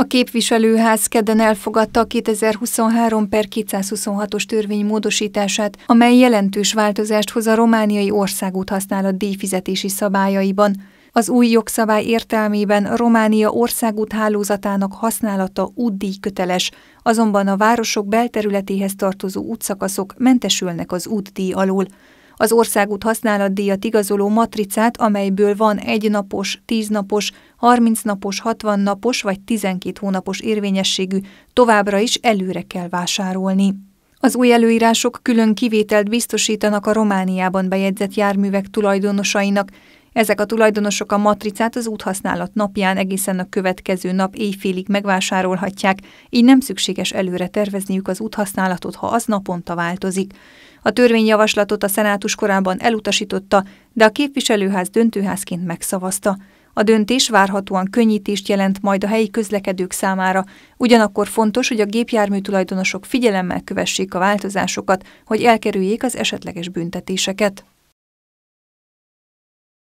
A képviselőház kedden elfogadta a 2023 per 226-os törvény módosítását, amely jelentős változást hoz a romániai országút használat díjfizetési szabályaiban. Az új jogszabály értelmében Románia országút hálózatának használata útdíj köteles, azonban a városok belterületéhez tartozó útszakaszok mentesülnek az útdíj alól. Az országút használatdíjat igazoló matricát, amelyből van egy napos, tíz napos, 30 napos, 60 napos vagy 12 hónapos érvényességű, továbbra is előre kell vásárolni. Az új előírások külön kivételt biztosítanak a Romániában bejegyzett járművek tulajdonosainak, ezek a tulajdonosok a matricát az úthasználat napján egészen a következő nap éjfélig megvásárolhatják, így nem szükséges előre tervezniük az úthasználatot, ha az naponta változik. A törvényjavaslatot a szenátus korábban elutasította, de a képviselőház döntőházként megszavazta. A döntés várhatóan könnyítést jelent majd a helyi közlekedők számára, ugyanakkor fontos, hogy a gépjármű tulajdonosok figyelemmel kövessék a változásokat, hogy elkerüljék az esetleges büntetéseket.